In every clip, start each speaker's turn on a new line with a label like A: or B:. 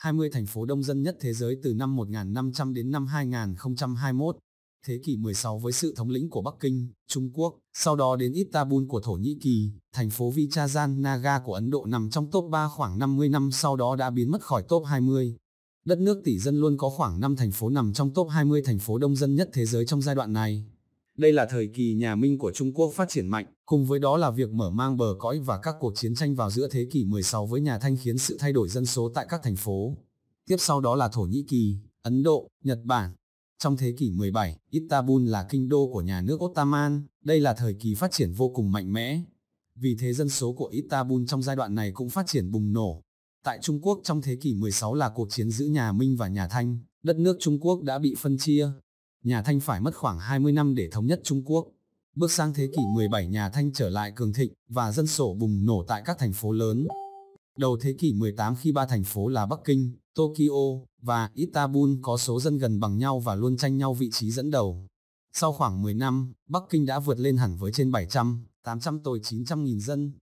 A: 20 thành phố đông dân nhất thế giới từ năm 1500 đến năm 2021. Thế kỷ 16 với sự thống lĩnh của Bắc Kinh, Trung Quốc, sau đó đến Istanbul của Thổ Nhĩ Kỳ, thành phố Vichazan Naga của Ấn Độ nằm trong top 3 khoảng 50 năm sau đó đã biến mất khỏi top 20. Đất nước tỷ dân luôn có khoảng 5 thành phố nằm trong top 20 thành phố đông dân nhất thế giới trong giai đoạn này. Đây là thời kỳ nhà Minh của Trung Quốc phát triển mạnh, cùng với đó là việc mở mang bờ cõi và các cuộc chiến tranh vào giữa thế kỷ 16 với nhà Thanh khiến sự thay đổi dân số tại các thành phố. Tiếp sau đó là Thổ Nhĩ Kỳ, Ấn Độ, Nhật Bản. Trong thế kỷ 17, Istanbul là kinh đô của nhà nước Ottoman, đây là thời kỳ phát triển vô cùng mạnh mẽ. Vì thế dân số của Istanbul trong giai đoạn này cũng phát triển bùng nổ. Tại Trung Quốc trong thế kỷ 16 là cuộc chiến giữa nhà Minh và nhà Thanh, đất nước Trung Quốc đã bị phân chia, nhà Thanh phải mất khoảng 20 năm để thống nhất Trung Quốc. Bước sang thế kỷ 17 nhà Thanh trở lại cường thịnh và dân sổ bùng nổ tại các thành phố lớn. Đầu thế kỷ 18 khi ba thành phố là Bắc Kinh, Tokyo và Istanbul có số dân gần bằng nhau và luôn tranh nhau vị trí dẫn đầu. Sau khoảng 10 năm, Bắc Kinh đã vượt lên hẳn với trên 700, 800 tôi 900 nghìn dân.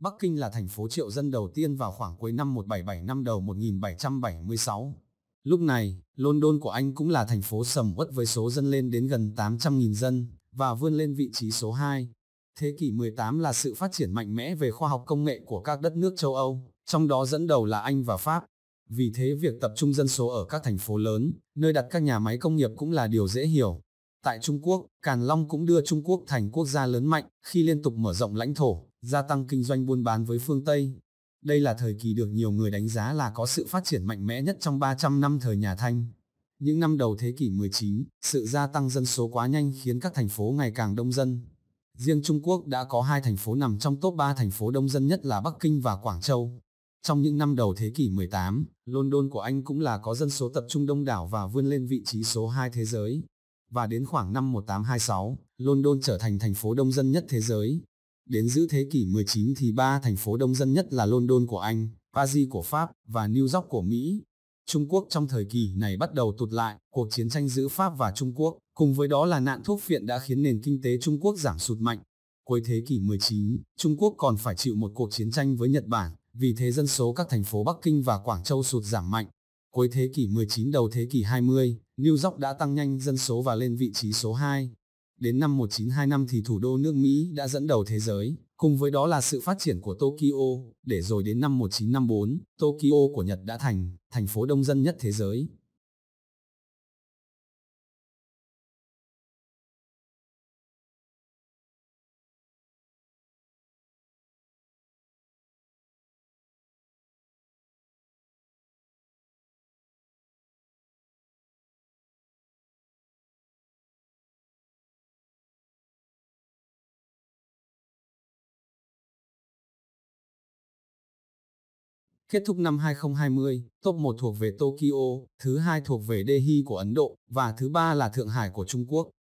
A: Bắc Kinh là thành phố triệu dân đầu tiên vào khoảng cuối năm 177 năm đầu 1776. Lúc này, London của Anh cũng là thành phố sầm uất với số dân lên đến gần 800.000 dân, và vươn lên vị trí số 2. Thế kỷ 18 là sự phát triển mạnh mẽ về khoa học công nghệ của các đất nước châu Âu, trong đó dẫn đầu là Anh và Pháp. Vì thế việc tập trung dân số ở các thành phố lớn, nơi đặt các nhà máy công nghiệp cũng là điều dễ hiểu. Tại Trung Quốc, Càn Long cũng đưa Trung Quốc thành quốc gia lớn mạnh khi liên tục mở rộng lãnh thổ, gia tăng kinh doanh buôn bán với phương Tây. Đây là thời kỳ được nhiều người đánh giá là có sự phát triển mạnh mẽ nhất trong 300 năm thời nhà Thanh. Những năm đầu thế kỷ 19, sự gia tăng dân số quá nhanh khiến các thành phố ngày càng đông dân. Riêng Trung Quốc đã có hai thành phố nằm trong top 3 thành phố đông dân nhất là Bắc Kinh và Quảng Châu. Trong những năm đầu thế kỷ 18, London của Anh cũng là có dân số tập trung đông đảo và vươn lên vị trí số 2 thế giới. Và đến khoảng năm 1826, London trở thành thành phố đông dân nhất thế giới, Đến giữa thế kỷ 19 thì ba thành phố đông dân nhất là London của Anh, Paris của Pháp và New York của Mỹ. Trung Quốc trong thời kỳ này bắt đầu tụt lại, cuộc chiến tranh giữa Pháp và Trung Quốc, cùng với đó là nạn thuốc phiện đã khiến nền kinh tế Trung Quốc giảm sụt mạnh. Cuối thế kỷ 19, Trung Quốc còn phải chịu một cuộc chiến tranh với Nhật Bản, vì thế dân số các thành phố Bắc Kinh và Quảng Châu sụt giảm mạnh. Cuối thế kỷ 19 đầu thế kỷ 20, New York đã tăng nhanh dân số và lên vị trí số 2. Đến năm 1925 thì thủ đô nước Mỹ đã dẫn đầu thế giới, cùng với đó là sự phát triển của Tokyo, để rồi đến năm 1954, Tokyo của Nhật đã thành thành phố đông dân nhất thế giới. Kết thúc năm 2020, top 1 thuộc về Tokyo, thứ hai thuộc về Delhi của Ấn Độ, và thứ ba là Thượng Hải của Trung Quốc.